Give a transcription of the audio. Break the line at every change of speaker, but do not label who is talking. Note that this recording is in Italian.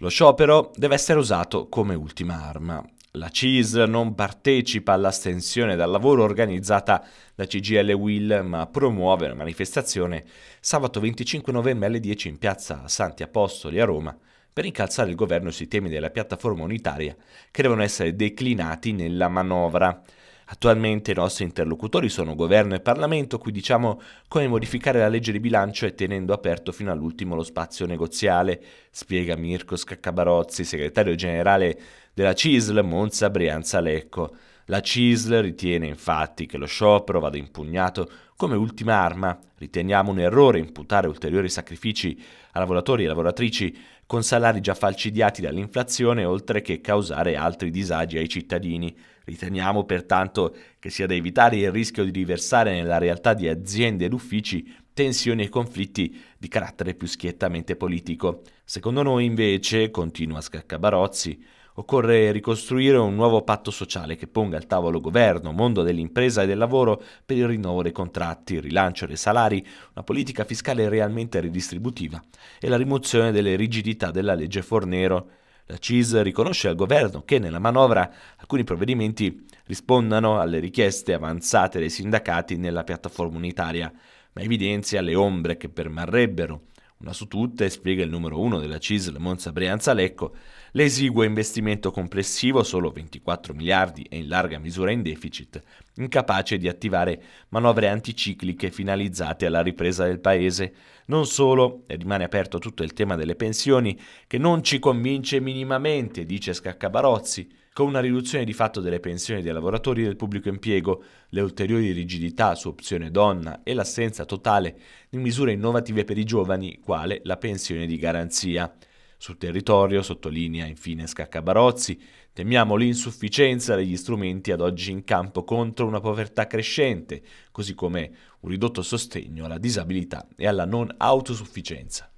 Lo sciopero deve essere usato come ultima arma. La CIS non partecipa all'astensione dal lavoro organizzata da CGL Will, ma promuove la manifestazione sabato 25 novembre alle 10 in piazza Santi Apostoli a Roma per incalzare il governo sui temi della piattaforma unitaria che devono essere declinati nella manovra. Attualmente i nostri interlocutori sono governo e Parlamento, qui diciamo come modificare la legge di bilancio e tenendo aperto fino all'ultimo lo spazio negoziale, spiega Mirko Scaccabarozzi, segretario generale della CISL Monza Brianza Lecco. La CISL ritiene infatti che lo sciopero vada impugnato come ultima arma. Riteniamo un errore imputare ulteriori sacrifici a lavoratori e lavoratrici con salari già falcidiati dall'inflazione oltre che causare altri disagi ai cittadini. Riteniamo pertanto che sia da evitare il rischio di riversare nella realtà di aziende ed uffici tensioni e conflitti di carattere più schiettamente politico. Secondo noi invece, continua Scaccabarozzi, Occorre ricostruire un nuovo patto sociale che ponga al tavolo governo, mondo dell'impresa e del lavoro per il rinnovo dei contratti, il rilancio dei salari, una politica fiscale realmente ridistributiva e la rimozione delle rigidità della legge Fornero. La CIS riconosce al governo che nella manovra alcuni provvedimenti rispondano alle richieste avanzate dai sindacati nella piattaforma unitaria, ma evidenzia le ombre che permarrebbero una su tutte, spiega il numero 1 della CISL Monza Brianza Lecco, l'esiguo investimento complessivo, solo 24 miliardi e in larga misura in deficit, incapace di attivare manovre anticicliche finalizzate alla ripresa del paese. Non solo, e rimane aperto tutto il tema delle pensioni, che non ci convince minimamente, dice Scaccabarozzi, con una riduzione di fatto delle pensioni dei lavoratori del pubblico impiego, le ulteriori rigidità su opzione donna e l'assenza totale di misure innovative per i giovani, quale la pensione di garanzia. Sul territorio, sottolinea infine Scaccabarozzi, temiamo l'insufficienza degli strumenti ad oggi in campo contro una povertà crescente, così come un ridotto sostegno alla disabilità e alla non autosufficienza.